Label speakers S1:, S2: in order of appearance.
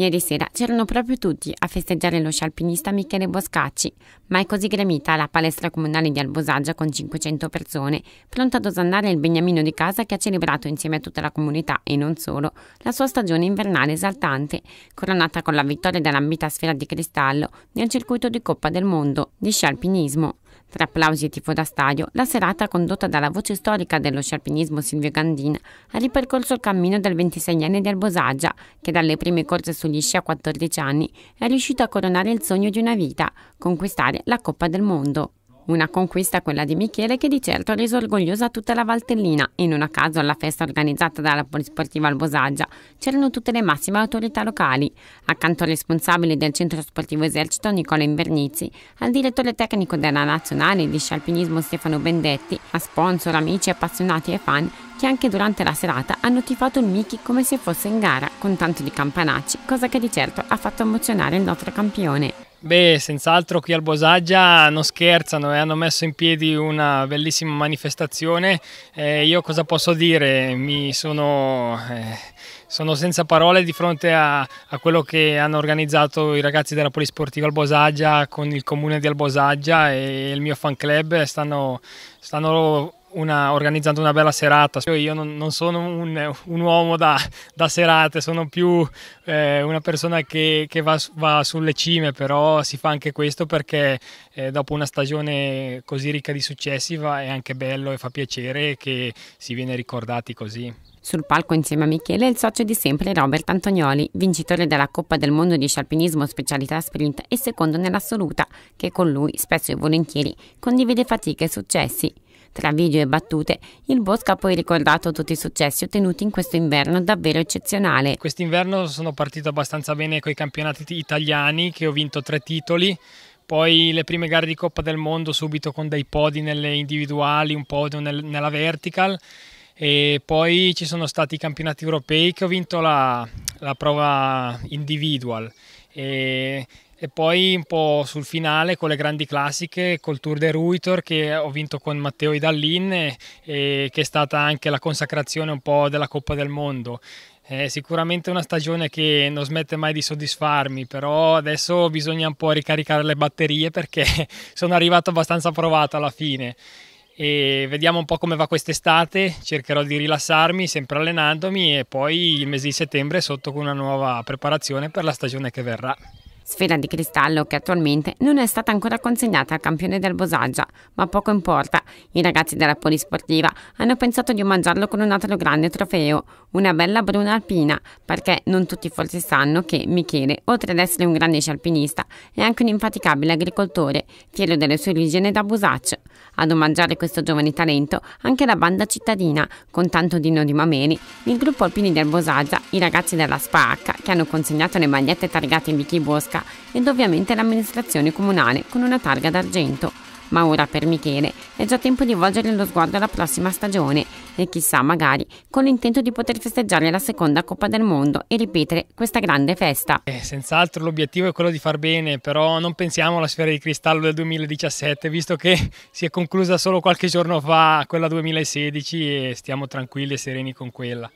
S1: Ieri sera c'erano proprio tutti a festeggiare lo scialpinista Michele Boscacci, ma è così gremita la palestra comunale di Albosaggia con 500 persone, pronta ad osannare il beniamino di casa che ha celebrato insieme a tutta la comunità e non solo la sua stagione invernale esaltante, coronata con la vittoria dell'ambita sfera di cristallo nel circuito di Coppa del Mondo di scialpinismo. Tra applausi e tifo da stadio, la serata condotta dalla voce storica dello sciarpinismo Silvio Gandin ha ripercorso il cammino del 26enne di Albosaggia, che dalle prime corse sugli sci a 14 anni è riuscito a coronare il sogno di una vita, conquistare la Coppa del Mondo. Una conquista quella di Michele che di certo ha reso orgogliosa tutta la Valtellina e non a caso alla festa organizzata dalla Polisportiva Albosaggia c'erano tutte le massime autorità locali. Accanto al responsabile del centro sportivo esercito Nicola Invernizzi, al direttore tecnico della nazionale di scialpinismo Stefano Bendetti, a sponsor, amici, appassionati e fan che anche durante la serata hanno tifato il Mickey come se fosse in gara con tanto di campanacci, cosa che di certo ha fatto emozionare il nostro campione.
S2: Beh, senz'altro qui al Bosaggia non scherzano e eh, hanno messo in piedi una bellissima manifestazione. Eh, io cosa posso dire? Mi sono, eh, sono senza parole di fronte a, a, quello che hanno organizzato i ragazzi della Polisportiva al Bosaggia con il comune di Albosaggia e il mio fan club. Stanno, stanno una, organizzando una bella serata. Io non, non sono un, un uomo da, da, serate, sono più eh, una persona che, che va, va, sulle cime, però si fa anche questo perché eh, dopo una stagione così ricca di successi va, è anche bello e fa piacere
S1: che si viene ricordati così. Sul palco insieme a Michele il socio di sempre Robert Antonioli, vincitore della Coppa del Mondo di scialpinismo specialità sprint e secondo nell'assoluta, che con lui spesso e volentieri condivide fatiche e successi. Tra video e battute, il Bosca ha poi ricordato tutti i successi ottenuti in questo inverno davvero eccezionale. Quest'inverno
S2: sono partito abbastanza bene con i campionati italiani, che ho vinto tre titoli, poi le prime gare di Coppa del Mondo subito con dei podi nelle individuali, un podio nel, nella vertical e poi ci sono stati i campionati europei che ho vinto la, la prova individual e e poi un po' sul finale con le grandi classiche, col Tour de Ruitor che ho vinto con Matteo Idallin e, e che è stata anche la consacrazione un po' della Coppa del Mondo. È sicuramente una stagione che non smette mai di soddisfarmi, però adesso bisogna un po' ricaricare le batterie perché sono arrivato abbastanza provato alla fine. E vediamo un po' come va quest'estate, cercherò di rilassarmi sempre allenandomi e poi il mese di settembre sotto con una
S1: nuova preparazione per la stagione che verrà sfera di cristallo che attualmente non è stata ancora consegnata al campione del Bosaggia, ma poco importa, i ragazzi della polisportiva hanno pensato di omaggiarlo con un altro grande trofeo, una bella bruna alpina, perché non tutti forse sanno che Michele, oltre ad essere un grande alpinista, è anche un infaticabile agricoltore, fiero delle sue origini da Busaccio. Ad omaggiare questo giovane talento anche la banda cittadina, con tanto Dino di Mameli, il gruppo alpini del Bosaggia, i ragazzi della SPAC, che hanno consegnato le magliette targate in Vicky Bosca città ed ovviamente l'amministrazione comunale con una targa d'argento. Ma ora per Michele è già tempo di volgere lo sguardo alla prossima stagione e chissà magari con l'intento di poter festeggiare la seconda Coppa del Mondo e ripetere questa grande festa. Eh,
S2: senz'altro l'obiettivo è quello di far bene, però non pensiamo alla sfera di cristallo del 2017, visto che si è conclusa solo qualche giorno fa quella 2016 e stiamo tranquilli e sereni con quella.